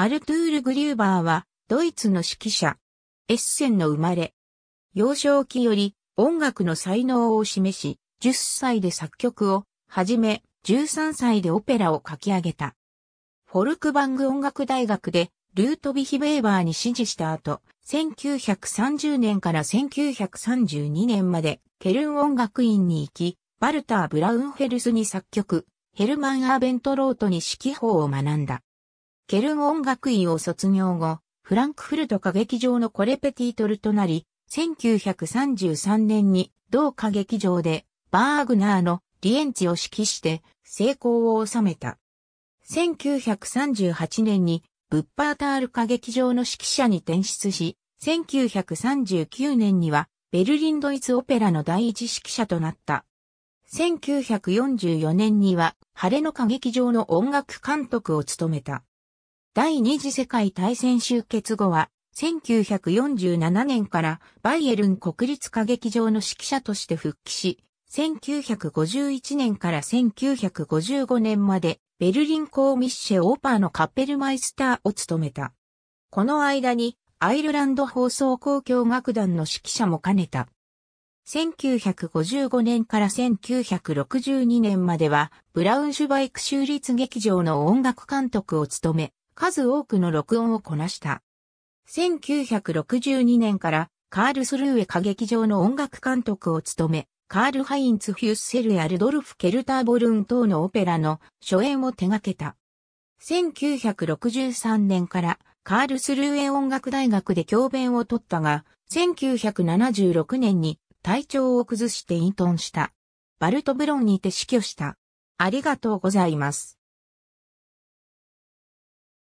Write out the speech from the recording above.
アルトゥール・グリューバーは、ドイツの指揮者。エッセンの生まれ。幼少期より音楽の才能を示し、10歳で作曲を、はじめ、13歳でオペラを書き上げた。フォルクバング音楽大学で、ルートヴィヒ・ベーバーに指示した後、1930年から1932年まで、ケルン音楽院に行き、バルター・ブラウンフェルスに作曲、ヘルマン・アーベントロートに指揮法を学んだ。ケルン音楽院を卒業後、フランクフルト歌劇場のコレペティトルとなり、1933年に同歌劇場でバーグナーのリエンツを指揮して成功を収めた。1938年にブッパータール歌劇場の指揮者に転出し、1939年にはベルリンドイツオペラの第一指揮者となった。1944年には晴れの歌劇場の音楽監督を務めた。第二次世界大戦終結後は、1947年からバイエルン国立歌劇場の指揮者として復帰し、1951年から1955年までベルリン公ミッシェオーパーのカッペルマイスターを務めた。この間にアイルランド放送交響楽団の指揮者も兼ねた。1955年から1962年まではブラウンシュバイク州立劇場の音楽監督を務め、数多くの録音をこなした。1962年からカールスルーエ歌劇場の音楽監督を務め、カール・ハインツ・フュッセルやルドルフ・ケルターボルン等のオペラの初演を手掛けた。1963年からカールスルーエ音楽大学で教鞭を取ったが、1976年に体調を崩して隠遁した。バルトブロンにて死去した。ありがとうございます。